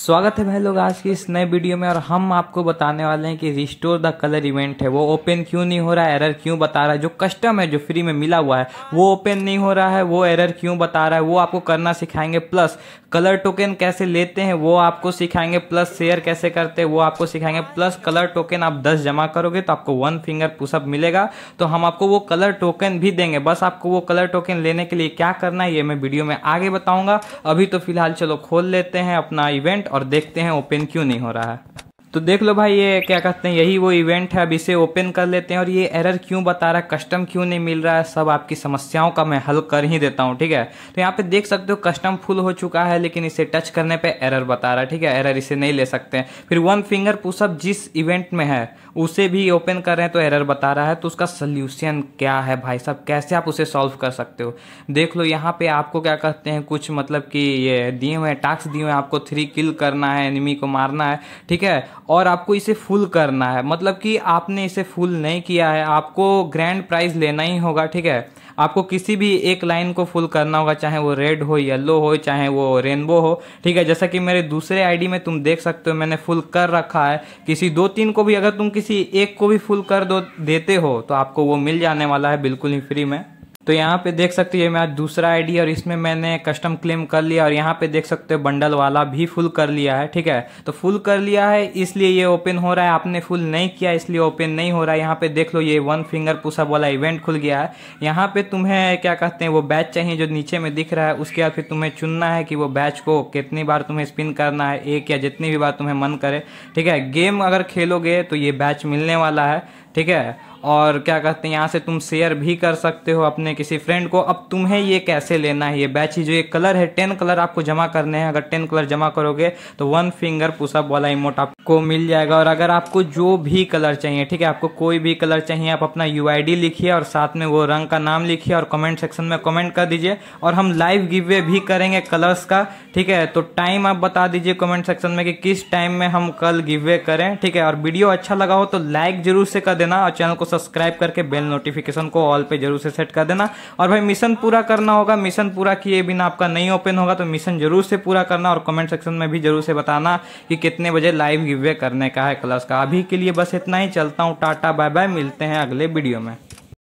स्वागत है भाई लोग आज की इस नए वीडियो में और हम आपको बताने वाले हैं कि रिस्टोर द कलर इवेंट है वो ओपन क्यों नहीं हो रहा है एरर क्यों बता रहा है जो कस्टम है जो फ्री में मिला हुआ है वो ओपन नहीं हो रहा है वो एरर क्यों बता रहा है वो आपको करना सिखाएंगे प्लस कलर टोकन कैसे लेते हैं वो आपको सिखाएंगे प्लस शेयर कैसे करते हैं वो आपको सिखाएंगे प्लस कलर टोकन आप दस जमा करोगे तो आपको वन फिंगर पुशअप मिलेगा तो हम आपको वो कलर टोकन भी देंगे बस आपको वो कलर टोकन लेने के लिए क्या करना है ये मैं वीडियो में आगे बताऊंगा अभी तो फिलहाल चलो खोल लेते हैं अपना इवेंट और देखते हैं ओपन क्यों नहीं हो रहा है तो देख लो भाई ये क्या कहते हैं यही वो इवेंट है अब इसे ओपन कर लेते हैं और ये एरर क्यों बता रहा है कस्टम क्यों नहीं मिल रहा है सब आपकी समस्याओं का मैं हल कर ही देता हूँ ठीक है तो यहाँ पे देख सकते हो कस्टम फुल हो चुका है लेकिन इसे टच करने पे एरर बता रहा है ठीक है एरर इसे नहीं ले सकते हैं फिर वन फिंगर पुसअप जिस इवेंट में है उसे भी ओपन कर रहे हैं तो एरर बता रहा है तो उसका सोल्यूशन क्या है भाई साहब कैसे आप उसे सॉल्व कर सकते हो देख लो यहाँ पे आपको क्या कहते हैं कुछ मतलब कि ये दिए हुए टास्क दिए हुए हैं आपको थ्री किल करना है एनिमी को मारना है ठीक है और आपको इसे फुल करना है मतलब कि आपने इसे फुल नहीं किया है आपको ग्रैंड प्राइज लेना ही होगा ठीक है आपको किसी भी एक लाइन को फुल करना होगा चाहे वो रेड हो येलो हो चाहे वो रेनबो हो ठीक है जैसा कि मेरे दूसरे आईडी में तुम देख सकते हो मैंने फुल कर रखा है किसी दो तीन को भी अगर तुम किसी एक को भी फुल कर दो देते हो तो आपको वो मिल जाने वाला है बिल्कुल ही फ्री में तो यहाँ पे देख सकते हो ये मेरा दूसरा आईडी और इसमें मैंने कस्टम क्लेम कर लिया और यहाँ पे देख सकते हो बंडल वाला भी फुल कर लिया है ठीक है तो फुल कर लिया है इसलिए ये ओपन हो रहा है आपने फुल नहीं किया इसलिए ओपन नहीं हो रहा है यहाँ पे देख लो ये वन फिंगर पुशअप वाला इवेंट खुल गया है यहाँ पे तुम्हें क्या कहते हैं वो बैच चाहिए जो नीचे में दिख रहा है उसके बाद फिर तुम्हें चुनना है कि वो बैच को कितनी बार तुम्हें स्पिन करना है एक या जितनी भी बार तुम्हें मन करे ठीक है गेम अगर खेलोगे तो ये बैच मिलने वाला है ठीक है और क्या कहते हैं यहाँ से तुम शेयर भी कर सकते हो अपने किसी फ्रेंड को अब तुम्हें ये कैसे लेना है ये बैच ही जो ये कलर है टेन कलर आपको जमा करने हैं अगर टेन कलर जमा करोगे तो वन फिंगर पुसअप वाला इमोट आप आपको मिल जाएगा और अगर आपको जो भी कलर चाहिए ठीक है आपको कोई भी कलर चाहिए आप अपना यू लिखिए और साथ में वो रंग का नाम लिखिए और कमेंट सेक्शन में कमेंट कर दीजिए और हम लाइव गिवे भी करेंगे कलर्स का ठीक है तो टाइम आप बता दीजिए कमेंट सेक्शन में कि किस टाइम में हम कल गिवे करें ठीक है और वीडियो अच्छा लगा हो तो लाइक जरूर से कर देना और चैनल को सब्सक्राइब करके बेल नोटिफिकेशन को ऑल पे जरूर से सेट कर देना और भाई मिशन पूरा करना होगा मिशन पूरा किए बिना आपका नहीं ओपन होगा तो मिशन जरूर से पूरा करना और कमेंट सेक्शन में भी जरूर से बताना कि कितने बजे लाइव गिवे रिव्यू करने का है क्लास का अभी के लिए बस इतना ही चलता हूँ टाटा बाय बाय मिलते हैं अगले वीडियो में